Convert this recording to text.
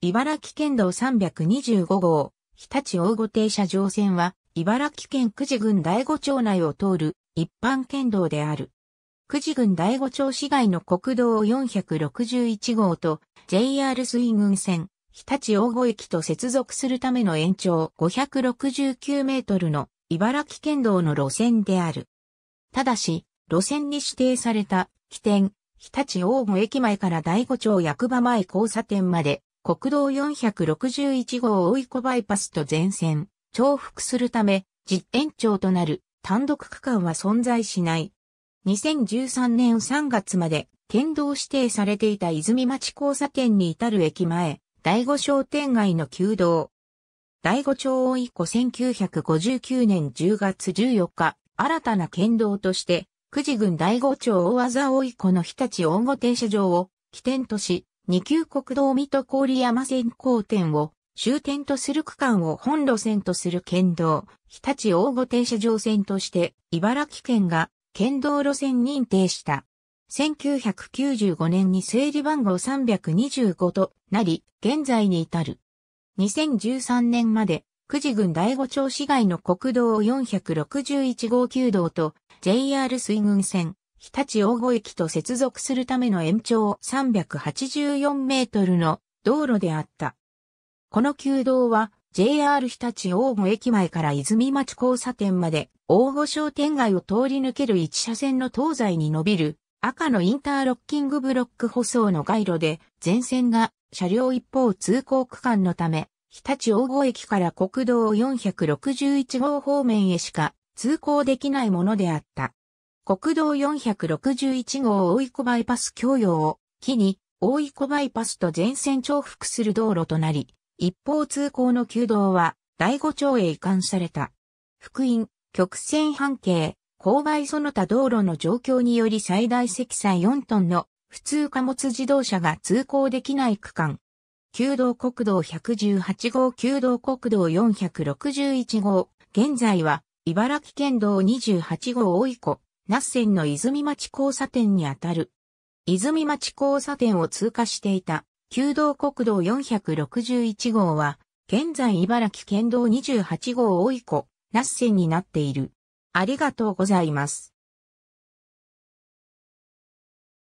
茨城県道325号、日立大御停車場線は、茨城県久慈郡第五町内を通る一般県道である。久慈郡第五町市街の国道461号と JR 水郡線、日立大御駅と接続するための延長569メートルの茨城県道の路線である。ただし、路線に指定された起点、日立大御駅前から第五町役場前交差点まで国道461号大井湖バイパスと全線、重複するため、実延長となる単独区間は存在しない。2013年3月まで県道指定されていた泉町交差点に至る駅前、第五商店街の旧道。第五町大井湖1959年10月14日、新たな県道として、九時郡第五町大技大井湖の日立大御停車場を起点とし、二級国道水戸郡山線交点を終点とする区間を本路線とする県道、日立大御停車場線として茨城県が県道路線認定した。1995年に整理番号325となり、現在に至る。2013年まで、久慈郡第五町市街の国道461号旧道と JR 水郡線、日立大後駅と接続するための延長384メートルの道路であった。この旧道は JR 日立大後駅前から泉町交差点まで大後商店街を通り抜ける一車線の東西に伸びる赤のインターロッキングブロック舗装の街路で全線が車両一方通行区間のため日立大後駅から国道461号方面へしか通行できないものであった。国道461号大井湖バイパス供用を機に大井湖バイパスと全線重複する道路となり、一方通行の旧道は第五町へ移管された。福音、曲線半径、勾配その他道路の状況により最大積載4トンの普通貨物自動車が通行できない区間。旧道国道118号、旧道国道461号、現在は茨城県道28号大井湖那須線の泉町交差点にあたる。泉町交差点を通過していた、旧道国道461号は、現在茨城県道28号大井湖、那須線になっている。ありがとうございます。